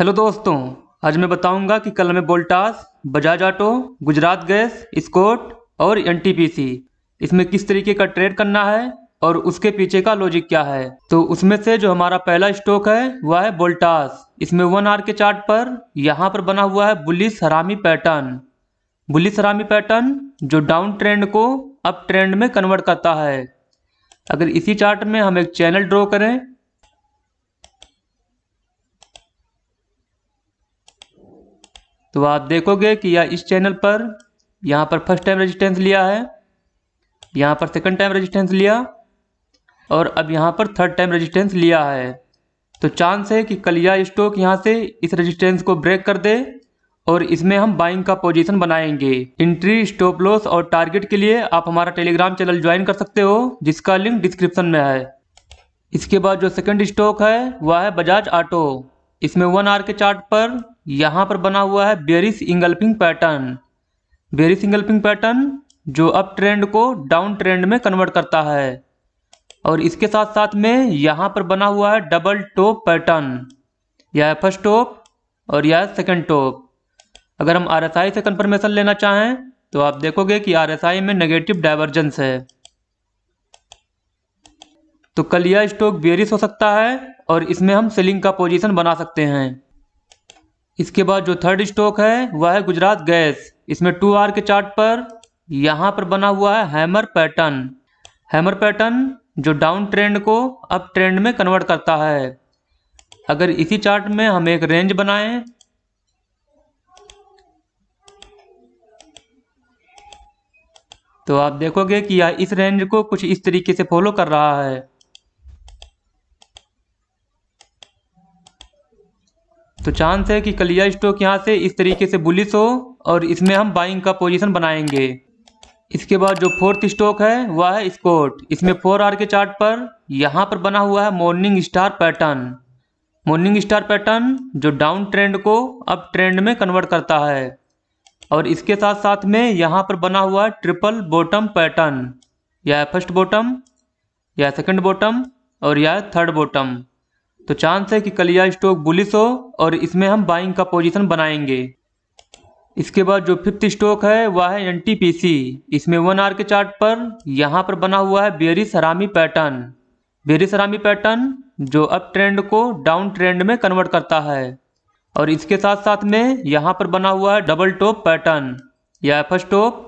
hello दोस्तों आज मैं बताऊंगा कि कल हमें बोल्टास बजाज ऑटो गुजरात गैस स्कोट और एनटीपीसी इसमें किस तरीके का ट्रेड करना है और उसके पीछे का लॉजिक क्या है तो उसमें से जो हमारा पहला स्टॉक है वह है बोल्टास इसमें वन आर के चार्ट पर यहाँ पर बना हुआ है bullish harami pattern bullish harami pattern जो डाउन ट्रेंड को अप ट्रेंड में कन्वर्ट करता है अगर इसी चार्ट में हम एक चैनल ड्रॉ करें तो आप देखोगे कि यह इस चैनल पर यहाँ पर फर्स्ट टाइम रेजिस्टेंस लिया है यहाँ पर सेकंड टाइम रेजिस्टेंस लिया और अब यहाँ पर थर्ड टाइम रेजिस्टेंस लिया है तो चांस है कि कल यह स्टॉक यहाँ से इस रेजिस्टेंस को ब्रेक कर दे और इसमें हम बाइंग का पोजीशन बनाएंगे इंट्री स्टॉप लॉस और टारगेट के लिए आप हमारा टेलीग्राम चैनल ज्वाइन कर सकते हो जिसका लिंक डिस्क्रिप्शन में है इसके बाद जो सेकेंड स्टॉक है वह है बजाज ऑटो इसमें वन आर के चार्ट पर यहाँ पर बना हुआ है bearish engulfing pattern bearish engulfing pattern जो अप ट्रेंड को डाउन ट्रेंड में कन्वर्ट करता है और इसके साथ साथ में यहाँ पर बना हुआ है डबल टॉप पैटर्न यह है फर्स्ट टॉप और यह है सेकेंड टॉप अगर हम आर से कंफर्मेशन लेना चाहें तो आप देखोगे कि आर में नेगेटिव डाइवर्जेंस है तो कल यह स्टॉक बेरिस हो सकता है और इसमें हम सेलिंग का पोजीशन बना सकते हैं इसके बाद जो थर्ड स्टॉक है वह है गुजरात गैस इसमें टू आर के चार्ट पर यहाँ पर बना हुआ है हैमर पैटर्न हैमर पैटर्न जो डाउन ट्रेंड को अप ट्रेंड में कन्वर्ट करता है अगर इसी चार्ट में हम एक रेंज बनाएं तो आप देखोगे कि यह इस रेंज को कुछ इस तरीके से फॉलो कर रहा है तो चांस है कि कलिया स्टॉक यहाँ से इस तरीके से बुलिस हो और इसमें हम बाइंग का पोजीशन बनाएंगे इसके बाद जो फोर्थ स्टॉक है वह है स्कोट इसमें फोर आर के चार्ट पर यहाँ पर बना हुआ है morning star pattern morning star pattern जो डाउन ट्रेंड को अप ट्रेंड में कन्वर्ट करता है और इसके साथ साथ में यहाँ पर बना हुआ ट्रिपल बॉटम पैटर्न यह फर्स्ट बॉटम या सेकेंड बॉटम और यह थर्ड बॉटम तो चांस है कि कलिया स्टॉक बुलिस हो और इसमें हम बाइंग का पोजीशन बनाएंगे इसके बाद जो फिफ्थ स्टॉक है वह है एन इसमें वन आर के चार्ट पर यहाँ पर बना हुआ है bearish harami pattern bearish harami pattern जो अप ट्रेंड को डाउन ट्रेंड में कन्वर्ट करता है और इसके साथ साथ में यहाँ पर बना हुआ है डबल टॉप पैटर्न यह फर्स्ट टॉप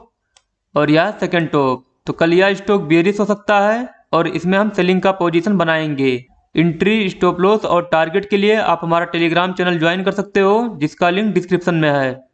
और यह सेकेंड टॉप तो कल यह स्टॉक बेरिस हो सकता है और इसमें हम सेलिंग का पोजीशन बनाएंगे इंट्री स्टॉप लॉस और टारगेट के लिए आप हमारा टेलीग्राम चैनल ज्वाइन कर सकते हो जिसका लिंक डिस्क्रिप्शन में है